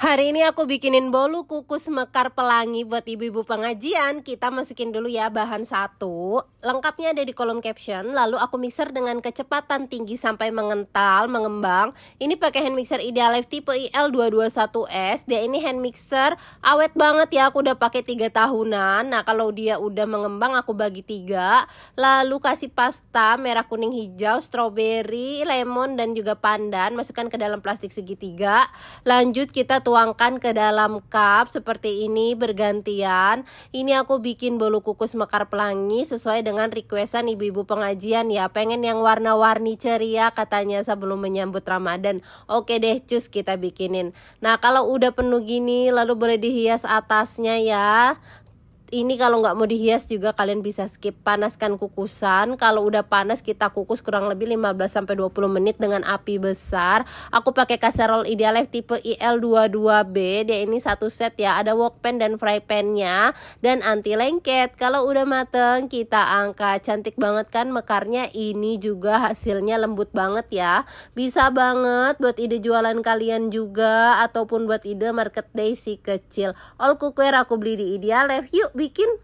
Hari ini aku bikinin bolu kukus mekar pelangi buat ibu-ibu pengajian. Kita masukin dulu ya bahan satu. Lengkapnya ada di kolom caption. Lalu aku mixer dengan kecepatan tinggi sampai mengental, mengembang. Ini pakai hand mixer Idealife tipe IL221S. Dia ini hand mixer awet banget ya. Aku udah pakai 3 tahunan. Nah, kalau dia udah mengembang aku bagi tiga. Lalu kasih pasta merah, kuning, hijau, strawberry, lemon dan juga pandan. Masukkan ke dalam plastik segitiga. Lanjut kita tuh tuangkan ke dalam cup seperti ini bergantian. Ini aku bikin bolu kukus mekar pelangi sesuai dengan requestan ibu-ibu pengajian ya. Pengen yang warna-warni ceria katanya sebelum menyambut Ramadan. Oke deh, cus kita bikinin. Nah, kalau udah penuh gini lalu boleh dihias atasnya ya ini kalau nggak mau dihias juga kalian bisa skip panaskan kukusan kalau udah panas kita kukus kurang lebih 15 20 menit dengan api besar aku pakai kaserol idealife tipe IL22B dia ini satu set ya ada wok pan dan fry pannya dan anti lengket kalau udah mateng kita angkat cantik banget kan mekarnya ini juga hasilnya lembut banget ya bisa banget buat ide jualan kalian juga ataupun buat ide market day si kecil all cookware aku beli di idealife yuk bikin